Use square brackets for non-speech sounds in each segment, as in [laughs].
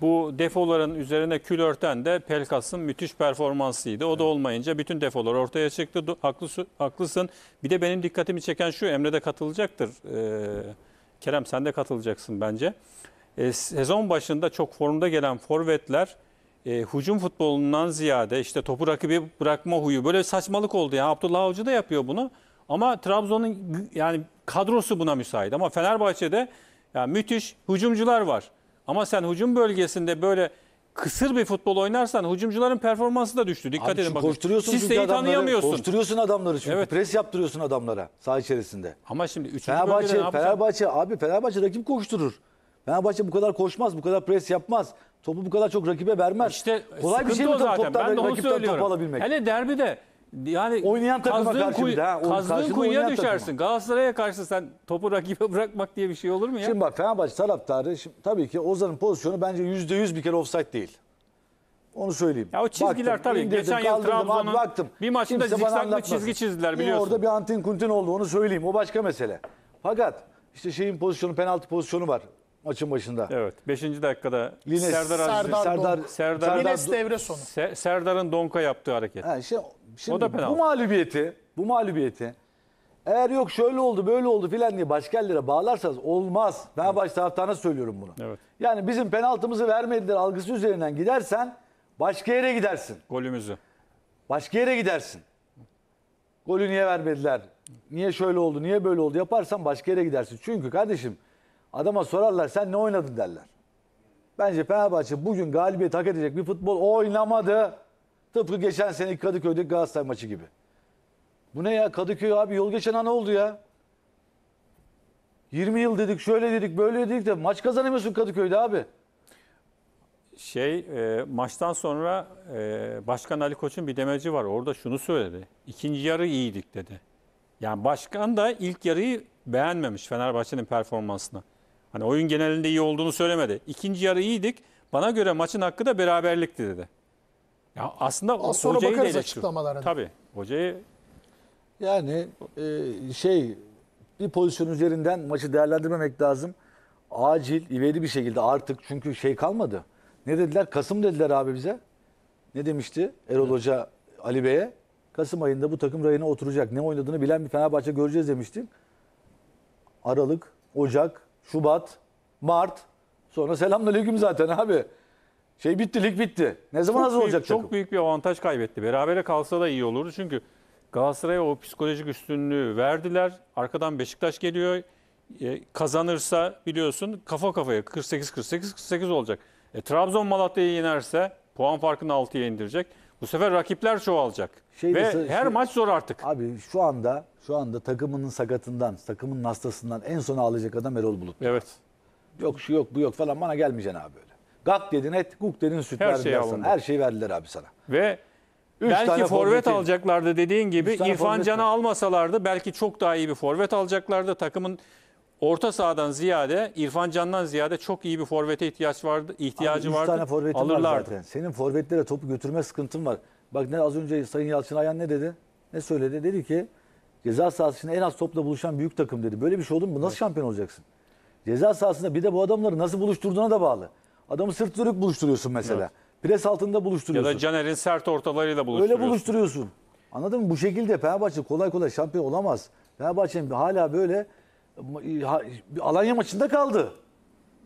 Bu defoların üzerine kül örten de Pelkas'ın müthiş performansıydı. O da olmayınca bütün defolar ortaya çıktı. Haklısın. haklısın. Bir de benim dikkatimi çeken şu, Emre de katılacaktır. Ee, Kerem sen de katılacaksın bence. Ee, sezon başında çok formda gelen forvetler e, hücum futbolundan ziyade işte topu rakibi bırakma huyu böyle saçmalık oldu. Yani Abdullah Avcı da yapıyor bunu. Ama Trabzon'un yani kadrosu buna müsait. Ama Fenerbahçe'de yani müthiş hücumcular var. Ama sen hücum bölgesinde böyle kısır bir futbol oynarsan hücumcuların performansı da düştü. Dikkat edin bakın. Koşturuyorsun Siz çünkü adamları, tanıyamıyorsun. Koşturuyorsun adamları çünkü. Evet. Pres yaptırıyorsun adamlara saha içerisinde. Ama şimdi 3. Fenerbahçe, Fenerbahçe abi Fenerbahçe rakip koşturur. Fenerbahçe bu kadar koşmaz, bu kadar pres yapmaz. Topu bu kadar çok rakibe vermez. İşte kolay bir şey mi top, toptan, ben de onu rakipten söylüyorum. top alabilmek? Hele derbide yani oynayan takıma karşı bir kuyu- de kazdığın kuyuya düşersin. takıma. Galatasaray'a karşı sen topu rakibe [laughs] bırakmak diye bir şey olur mu ya? Şimdi bak Fenerbahçe taraftarı şimdi, tabii ki Ozan'ın pozisyonu bence %100 bir kere offside değil. Onu söyleyeyim. Ya o çizgiler tabii. Geçen yıl kaldırdım, baktım. bir maçında Kimse bana zikzaklı anlatmasın. çizgi çizdiler Yine biliyorsun. orada bir Antin Kuntin oldu onu söyleyeyim. O başka mesele. Fakat işte şeyin pozisyonu penaltı pozisyonu var maçın başında. Evet. Beşinci dakikada Lines- Serdar Aziz Serdar Serdar, Serdar, Serdar, Serdar, devre sonu. Serdar'ın Donka yaptığı hareket. Ha, işte Şimdi o da penaltı. bu mağlubiyeti, bu mağlubiyeti eğer yok şöyle oldu böyle oldu filan diye başka yerlere bağlarsanız olmaz. Ben evet. taraftarına söylüyorum bunu. Evet. Yani bizim penaltımızı vermediler algısı üzerinden gidersen başka yere gidersin. Golümüzü. Başka yere gidersin. Golü niye vermediler? Niye şöyle oldu? Niye böyle oldu? Yaparsan başka yere gidersin. Çünkü kardeşim adama sorarlar sen ne oynadın derler. Bence Fenerbahçe bugün galibiyet hak edecek bir futbol oynamadı. Tıpkı geçen sene Kadıköy'deki Galatasaray maçı gibi. Bu ne ya Kadıköy abi yol geçen an oldu ya. 20 yıl dedik şöyle dedik böyle dedik de maç kazanamıyorsun Kadıköy'de abi. Şey e, maçtan sonra e, Başkan Ali Koç'un bir demeci var. Orada şunu söyledi. İkinci yarı iyiydik dedi. Yani başkan da ilk yarıyı beğenmemiş Fenerbahçe'nin performansını. Hani oyun genelinde iyi olduğunu söylemedi. İkinci yarı iyiydik. Bana göre maçın hakkı da beraberlikti dedi. Ya aslında o. sonra hocayı bakarız da açıklamalara. Tabii. Hocayı Yani e, şey bir pozisyon üzerinden maçı değerlendirmemek lazım. Acil, ivedi bir şekilde artık çünkü şey kalmadı. Ne dediler? Kasım dediler abi bize. Ne demişti Erol Hoca Ali Bey'e? Kasım ayında bu takım rayına oturacak. Ne oynadığını bilen bir Fenerbahçe göreceğiz demiştin. Aralık, Ocak, Şubat, Mart. Sonra selamünaleyküm zaten abi. Şey bitti, lig bitti. Ne zaman çok hazır olacak çok takım? büyük bir avantaj kaybetti. Berabere kalsa da iyi olurdu. Çünkü Galatasaray'a o psikolojik üstünlüğü verdiler. Arkadan Beşiktaş geliyor. E, kazanırsa biliyorsun kafa kafaya 48-48-48 olacak. E, Trabzon Malatya'yı yenerse puan farkını 6'ya indirecek. Bu sefer rakipler çoğalacak. Şey Ve mesela, her şey, maç zor artık. Abi şu anda şu anda takımının sakatından, takımın hastasından en son ağlayacak adam Erol Bulut. Evet. Yok şu yok bu yok falan bana gelmeyeceksin abi öyle. Gak dedin et, guk dedin süt Her şey verdiler sana. alındı. Her şeyi verdiler abi sana. Ve Üç belki forvet alacaklardı dediğin gibi Üç İrfan Can'ı var. almasalardı belki çok daha iyi bir forvet alacaklardı. Takımın orta sahadan ziyade İrfan Can'dan ziyade çok iyi bir forvete ihtiyaç vardı, ihtiyacı vardı. tane forvetin var zaten. Senin forvetlere topu götürme sıkıntın var. Bak ne az önce Sayın Yalçın Ayan ne dedi? Ne söyledi? Dedi ki ceza sahasında en az topla buluşan büyük takım dedi. Böyle bir şey oldu mu? Nasıl şampiyon olacaksın? Ceza sahasında bir de bu adamları nasıl buluşturduğuna da bağlı. Adamı sırt dönük buluşturuyorsun mesela. Evet. Pres altında buluşturuyorsun. Ya da Caner'in sert ortalarıyla buluşturuyorsun. Öyle buluşturuyorsun. Anladın mı? Bu şekilde Fenerbahçe kolay kolay şampiyon olamaz. Fenerbahçe'nin hala böyle Alanya maçında kaldı.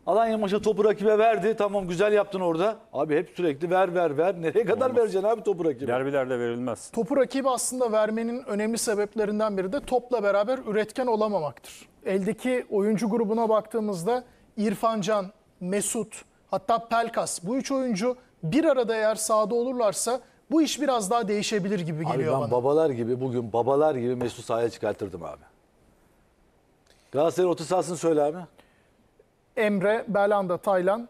Alanya maçı topu rakibe verdi. Tamam güzel yaptın orada. Abi hep sürekli ver ver ver. Nereye kadar Olmaz. vereceksin abi topu rakibe? Derbilerde verilmez. Topu rakibe aslında vermenin önemli sebeplerinden biri de topla beraber üretken olamamaktır. Eldeki oyuncu grubuna baktığımızda İrfan Can, Mesut, hatta Pelkas bu üç oyuncu bir arada eğer sahada olurlarsa bu iş biraz daha değişebilir gibi geliyor abi ben bana. babalar gibi bugün babalar gibi Mesut sahaya çıkartırdım abi. Galatasaray'ın orta sahasını söyle abi. Emre, Belanda, Taylan,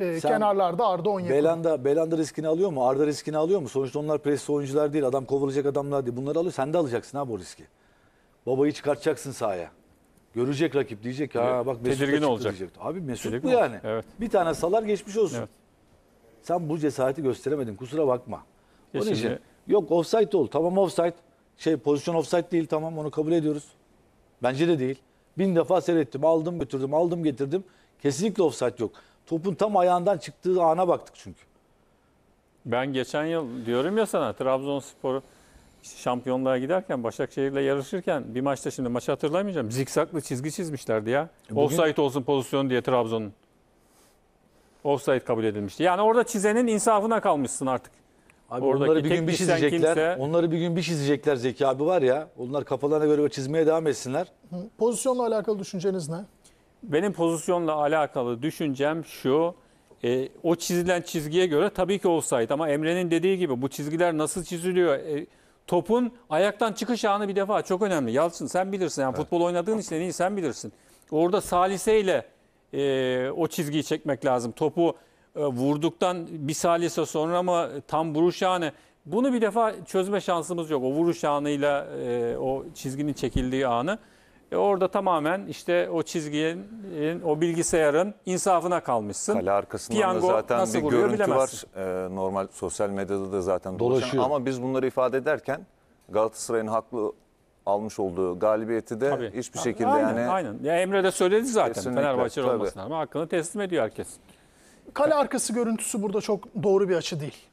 e, kenarlarda Arda Onyekuru. Belanda, Belanda riskini alıyor mu? Arda riskini alıyor mu? Sonuçta onlar presli oyuncular değil. Adam kovulacak adamlar değil. Bunları alıyor. Sen de alacaksın ha bu riski. Babayı çıkartacaksın sahaya. Görecek rakip diyecek ki ha bak Mesut Tedirgin olacak. diyecek. Abi Mesut Tedirgin bu olacak, yani. evet. Bir tane salar geçmiş olsun. Evet. Sen bu cesareti gösteremedin kusura bakma. E Onun için yok offside ol tamam offside. Şey pozisyon offside değil tamam onu kabul ediyoruz. Bence de değil. Bin defa seyrettim aldım götürdüm aldım getirdim. Kesinlikle offside yok. Topun tam ayağından çıktığı ana baktık çünkü. Ben geçen yıl diyorum ya sana Trabzonspor'u işte şampiyonluğa giderken Başakşehir'le yarışırken bir maçta şimdi maçı hatırlamayacağım. Zikzaklı çizgi çizmişlerdi ya. E, bugün... Offside olsun pozisyon diye Trabzon'un. Offside kabul edilmişti. Yani orada çizenin insafına kalmışsın artık. Abi onları bir gün bir çizecekler. Kimse... Onları bir gün bir çizecekler Zeki abi var ya. Onlar kafalarına göre çizmeye devam etsinler. Pozisyonla alakalı düşünceniz ne? Benim pozisyonla alakalı düşüncem şu. E, o çizilen çizgiye göre tabii ki olsaydı ama Emre'nin dediği gibi bu çizgiler nasıl çiziliyor? E, topun ayaktan çıkış anı bir defa çok önemli. Yalçın sen bilirsin yani evet. futbol oynadığın için iyi sen bilirsin. Orada saliseyle e, o çizgiyi çekmek lazım. Topu e, vurduktan bir salise sonra mı tam vuruş anı. Bunu bir defa çözme şansımız yok. O vuruş anıyla e, o çizginin çekildiği anı. E orada tamamen işte o çizginin, o bilgisayarın insafına kalmışsın. Kale arkasından Piyango da zaten bir görüntü bilemezsin. var. Ee, normal sosyal medyada da zaten dolaşıyor. Ama biz bunları ifade ederken Galatasaray'ın haklı almış olduğu galibiyeti de tabii. hiçbir şekilde aynen, yani... Aynen. Ya Emre de söyledi zaten Kesinlikle, Fenerbahçe tabii. ama hakkını teslim ediyor herkes. Kale arkası görüntüsü burada çok doğru bir açı değil.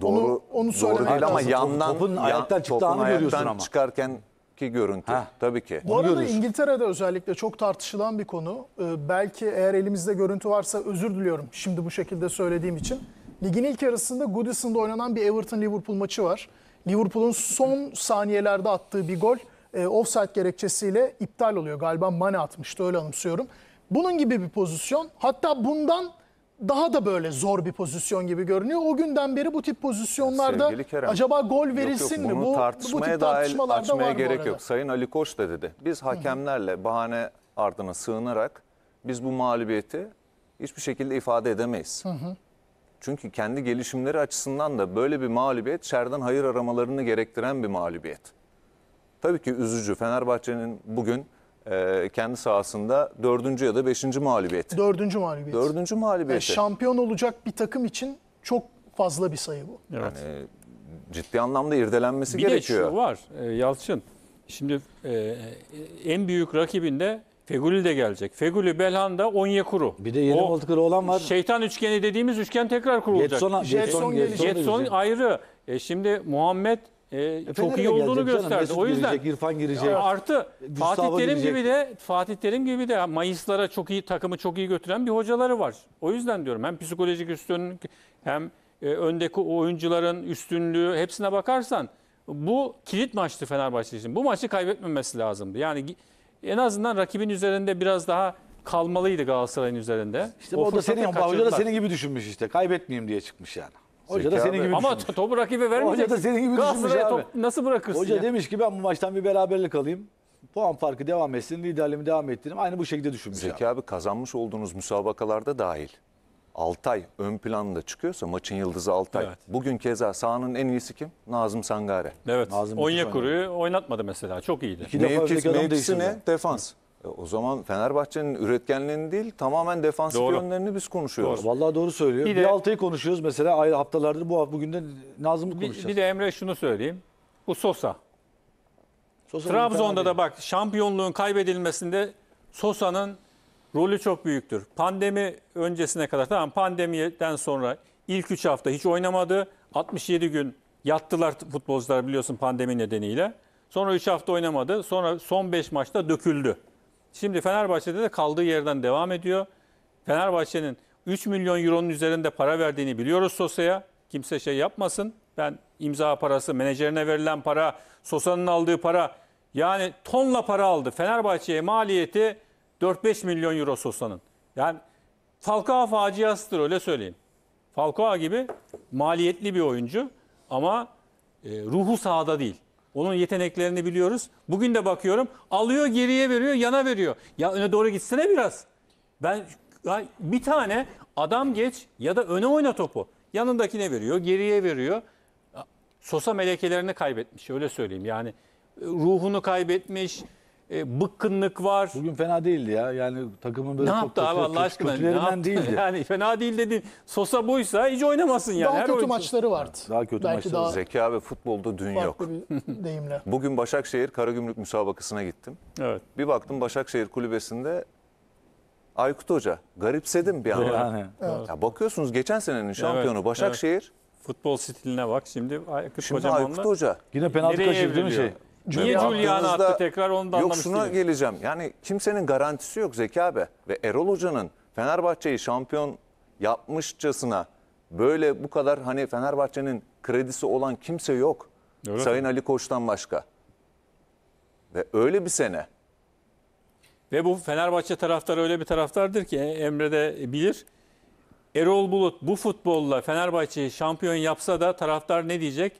Doğru, onu, onu doğru değil ama yandan topun ayaktan çıktığını görüyorsun ama. çıkarken eski görüntü. Heh. Tabii ki. Bu arada İngiltere'de özellikle çok tartışılan bir konu. Ee, belki eğer elimizde görüntü varsa özür diliyorum şimdi bu şekilde söylediğim için. Ligin ilk yarısında Goodison'da oynanan bir Everton-Liverpool maçı var. Liverpool'un son saniyelerde attığı bir gol e, offside gerekçesiyle iptal oluyor. Galiba Mane atmıştı öyle anımsıyorum. Bunun gibi bir pozisyon. Hatta bundan daha da böyle zor bir pozisyon gibi görünüyor. O günden beri bu tip pozisyonlarda Kerem, acaba gol verilsin yok, yok, mi? Bu, tartışmaya bu tip dahil açmaya gerek yok. Sayın Ali Koç da dedi. Biz hakemlerle bahane ardına sığınarak biz bu mağlubiyeti hiçbir şekilde ifade edemeyiz. Hı hı. Çünkü kendi gelişimleri açısından da böyle bir mağlubiyet şerden hayır aramalarını gerektiren bir mağlubiyet. Tabii ki üzücü. Fenerbahçe'nin bugün e, kendi sahasında dördüncü ya da beşinci mağlubiyeti. Dördüncü mağlubiyet. Dördüncü mağlubiyeti. Yani şampiyon olacak bir takım için çok fazla bir sayı bu. Evet. Yani ciddi anlamda irdelenmesi bir gerekiyor. Bir de şu var e, Yalçın. Şimdi e, en büyük rakibinde Feguli de gelecek. Feguli, Belhanda, Onyekuru. Bir de yeni o, Baltıklı olan var. Şeytan üçgeni dediğimiz üçgen tekrar kurulacak. Jetson, Jetson, Jetson, Jetson, Jetson ayrı. E şimdi Muhammed e, e, çok iyi olduğunu gösterdi. Canım, o yüzden girecek, İrfan girecek. Artı Gustavo Fatih Terim girecek. gibi de Fatih Terim gibi de Mayıslara çok iyi takımı çok iyi götüren bir hocaları var. O yüzden diyorum hem psikolojik üstünlük hem e, öndeki oyuncuların üstünlüğü hepsine bakarsan bu kilit maçtı Fenerbahçe için. Bu maçı kaybetmemesi lazımdı. Yani en azından rakibin üzerinde biraz daha kalmalıydı Galatasaray'ın üzerinde. İşte o, o da senin, da senin gibi düşünmüş işte. Kaybetmeyeyim diye çıkmış yani. Hoca da senin gibi Ama düşünmüş. topu rakibe vermeyecek. Hoca da senin gibi düşünmüş abi. top nasıl bırakırsın Hoca ya? demiş ki ben bu maçtan bir beraberlik alayım. Puan farkı devam etsin, liderliğimi devam ettireyim. Aynı bu şekilde düşünmüş. Zeki abi. abi kazanmış olduğunuz müsabakalarda dahil. Altay ön planda çıkıyorsa maçın yıldızı Altay. Evet. Bugün keza sahanın en iyisi kim? Nazım Sangare. Evet. Nazım Onyekuru'yu oynatmadı mesela. Çok iyiydi. İki defa Mevkis, mevkisi ne? Defans. E, o zaman Fenerbahçe'nin üretkenliğini değil tamamen defansif doğru. yönlerini biz konuşuyoruz. Doğru. Vallahi doğru söylüyor. Bir, de, altıyı konuşuyoruz mesela ay haftalardır bu bugün de Nazım'ı konuşacağız. Bir, bir de Emre şunu söyleyeyim. Bu Sosa. Sosa Trabzon'da da bak şampiyonluğun kaybedilmesinde Sosa'nın rolü çok büyüktür. Pandemi öncesine kadar tamam pandemiden sonra ilk 3 hafta hiç oynamadı. 67 gün yattılar futbolcular biliyorsun pandemi nedeniyle. Sonra 3 hafta oynamadı. Sonra son 5 maçta döküldü. Şimdi Fenerbahçe'de de kaldığı yerden devam ediyor. Fenerbahçe'nin 3 milyon euronun üzerinde para verdiğini biliyoruz Sosa'ya. Kimse şey yapmasın. Ben imza parası, menajerine verilen para, Sosa'nın aldığı para. Yani tonla para aldı. Fenerbahçe'ye maliyeti 4-5 milyon euro Sosa'nın. Yani Falcao faciasıdır öyle söyleyeyim. Falcao gibi maliyetli bir oyuncu ama e, ruhu sahada değil. Onun yeteneklerini biliyoruz. Bugün de bakıyorum alıyor geriye veriyor yana veriyor. Ya öne doğru gitsene biraz. Ben ya bir tane adam geç ya da öne oyna topu. Yanındakine veriyor geriye veriyor. Sosa melekelerini kaybetmiş öyle söyleyeyim yani e, ruhunu kaybetmiş e, bıkkınlık var. Bugün fena değildi ya. Yani takımın böyle ne çok yaptı abi Allah aşkına? Ne yaptı? değildi. [laughs] Yani fena değil dedin. Sosa buysa hiç oynamasın yani. Daha kötü oyuncu. maçları vardı. Daha kötü Belki maçları. Daha Zeka ve futbolda dün yok. deyimle. [laughs] Bugün Başakşehir Karagümrük müsabakasına gittim. Evet. Bir baktım Başakşehir kulübesinde Aykut Hoca. Garipsedim bir an. Yani. Evet. Ya bakıyorsunuz geçen senenin şampiyonu evet, Başakşehir. Evet. Futbol stiline bak şimdi Aykut şimdi Aykut Hoca. Yine penaltı kaçırdı değil mi şey? Niye Giuliani attı tekrar onu da Yok şuna değilim. geleceğim. Yani kimsenin garantisi yok Zeki abi. Ve Erol Hoca'nın Fenerbahçe'yi şampiyon yapmışçasına böyle bu kadar hani Fenerbahçe'nin kredisi olan kimse yok. Öyle Sayın mi? Ali Koç'tan başka. Ve öyle bir sene. Ve bu Fenerbahçe taraftarı öyle bir taraftardır ki e, Emre de bilir. Erol Bulut bu futbolla Fenerbahçe'yi şampiyon yapsa da taraftar ne diyecek?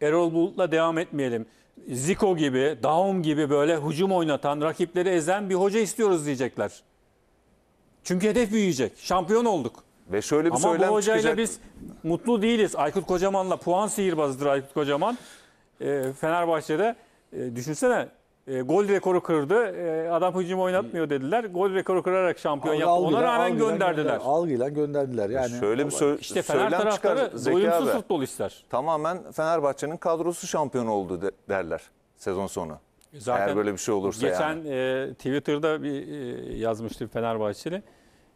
Erol Bulut'la devam etmeyelim. Ziko gibi, Daum gibi böyle hücum oynatan, rakipleri ezen bir hoca istiyoruz diyecekler. Çünkü hedef büyüyecek. Şampiyon olduk. Ve şöyle bir Ama söylem bu hocayla çıkacak. biz mutlu değiliz. Aykut Kocaman'la puan sihirbazıdır Aykut Kocaman. E, Fenerbahçe'de e, düşünsene e, gol rekoru kırdı. E, adam hücum oynatmıyor dediler. Gol rekoru kırarak şampiyon yaptı. Ona rağmen gönderdiler. Algıyla gönderdiler. Yani Şöyle bir söyle. işte Fener söylem çıkar taraftarı Zeki doyumsuz futbol ister. Tamamen Fenerbahçe'nin kadrosu şampiyon oldu de- derler sezon sonu. E, zaten Eğer böyle bir şey olursa Geçen yani. e, Twitter'da bir e, yazmıştı Fenerbahçeli.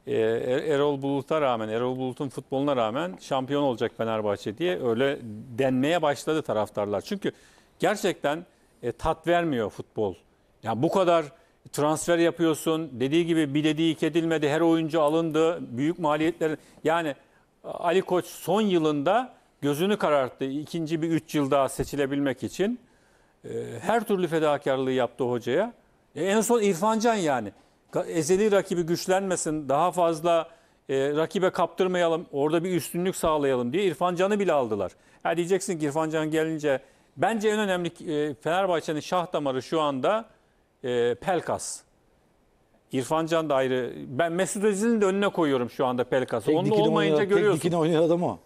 E, Er- Erol Bulut'a rağmen, Erol Bulut'un futboluna rağmen şampiyon olacak Fenerbahçe diye öyle denmeye başladı taraftarlar. Çünkü gerçekten e, tat vermiyor futbol. Yani bu kadar transfer yapıyorsun. Dediği gibi bir dediği iki edilmedi. Her oyuncu alındı. Büyük maliyetler. Yani e, Ali Koç son yılında gözünü kararttı. İkinci bir üç yıl daha seçilebilmek için. E, her türlü fedakarlığı yaptı hocaya. E, en son İrfan Can yani. Ezeli rakibi güçlenmesin. Daha fazla e, rakibe kaptırmayalım. Orada bir üstünlük sağlayalım diye İrfan Can'ı bile aldılar. Ya diyeceksin ki İrfan Can gelince Bence en önemli e, Fenerbahçe'nin şah damarı şu anda e, Pelkas. İrfan Can da ayrı. Ben Mesut Özil'in de önüne koyuyorum şu anda Pelkas'ı. Onu da Teknikini olmayınca oynayan, görüyorsun. teknikini oynayan adam o.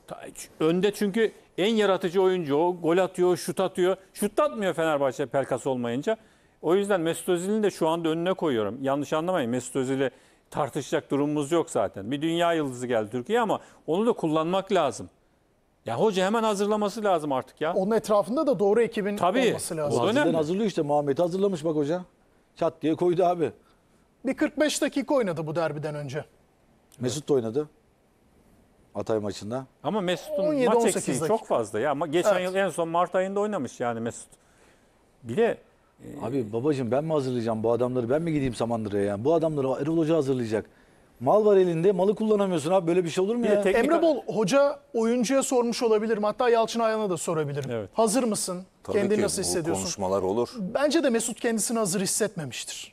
Önde çünkü en yaratıcı oyuncu o. Gol atıyor, şut atıyor. Şut da atmıyor Fenerbahçe Pelkas olmayınca. O yüzden Mesut Özil'in de şu anda önüne koyuyorum. Yanlış anlamayın Mesut Özil'i tartışacak durumumuz yok zaten. Bir dünya yıldızı geldi Türkiye ama onu da kullanmak lazım. Ya hoca hemen hazırlaması lazım artık ya. Onun etrafında da doğru ekibin Tabii. olması lazım. O önemli. hazırlıyor işte Muhammed'i hazırlamış bak hoca. Çat diye koydu abi. Bir 45 dakika oynadı bu derbiden önce. Mesut da oynadı. Atay maçında. Ama Mesut'un maç eksiği çok fazla ya. Ama Geçen Evet. yıl en son Mart ayında oynamış yani Mesut. Bir de e, Abi babacığım ben mi hazırlayacağım bu adamları? Ben mi gideyim Samandıra'ya? Yani? Bu adamları Erol Hoca hazırlayacak. Mal var elinde, malı kullanamıyorsun abi. Böyle bir şey olur mu ya? Teknik... Emre Bol hoca oyuncuya sormuş olabilirim. Hatta Yalçın Ayhan'a da sorabilirim. Evet. Hazır mısın? Tabii Kendini ki, nasıl hissediyorsun? konuşmalar olur. Bence de Mesut kendisini hazır hissetmemiştir.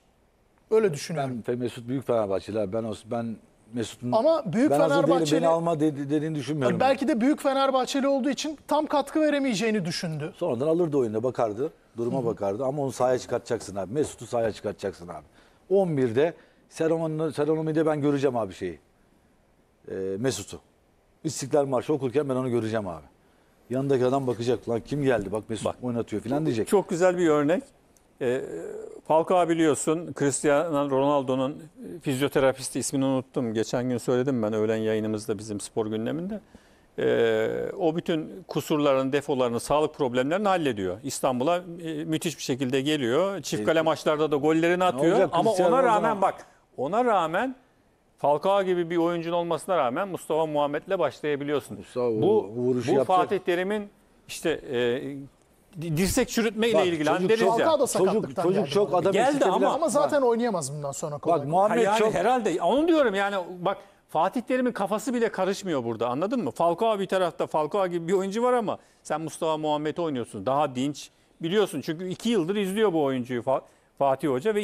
Öyle düşünüyorum. Ben Mesut büyük Fenerbahçeli abi. Ben ben Mesut'un Ama büyük ben Fenerbahçeli beni alma dediğini düşünmüyorum. Belki de büyük Fenerbahçeli olduğu için tam katkı veremeyeceğini düşündü. Sonradan alırdı oyuna bakardı. Duruma Hı. bakardı ama onu sahaya çıkartacaksın abi. Mesut'u sahaya çıkartacaksın abi. 11'de Seremonide seremonide ben göreceğim abi şeyi. E, Mesut'u. İstiklal Marşı okurken ben onu göreceğim abi. Yanındaki adam bakacak lan kim geldi bak Mesut bak, oynatıyor falan diyecek. Çok güzel bir örnek. E, Falcao biliyorsun Cristiano Ronaldo'nun e, fizyoterapisti ismini unuttum. Geçen gün söyledim ben öğlen yayınımızda bizim spor gündeminde. E, o bütün kusurların defolarını, sağlık problemlerini hallediyor. İstanbul'a e, müthiş bir şekilde geliyor. Çift e, kale maçlarda da gollerini atıyor. Olacak, Ama ona rağmen bak ona rağmen Falcao gibi bir oyuncun olmasına rağmen Mustafa Muhammed'le başlayabiliyorsun. Mustafa, bu vuruş bu yapacak. Fatih Terim'in işte e, dirsek çürütme ile ilgili çocuk, deriz çok, ya. Da çocuk, çocuk çok adam geldi ama, ama zaten bak, oynayamaz bundan sonra kolay. Bak Muhammed yani çok herhalde onu diyorum yani bak Fatih Terim'in kafası bile karışmıyor burada anladın mı? Falcao bir tarafta Falcao gibi bir oyuncu var ama sen Mustafa Muhammed'i oynuyorsun. Daha dinç biliyorsun çünkü iki yıldır izliyor bu oyuncuyu Fatih Hoca ve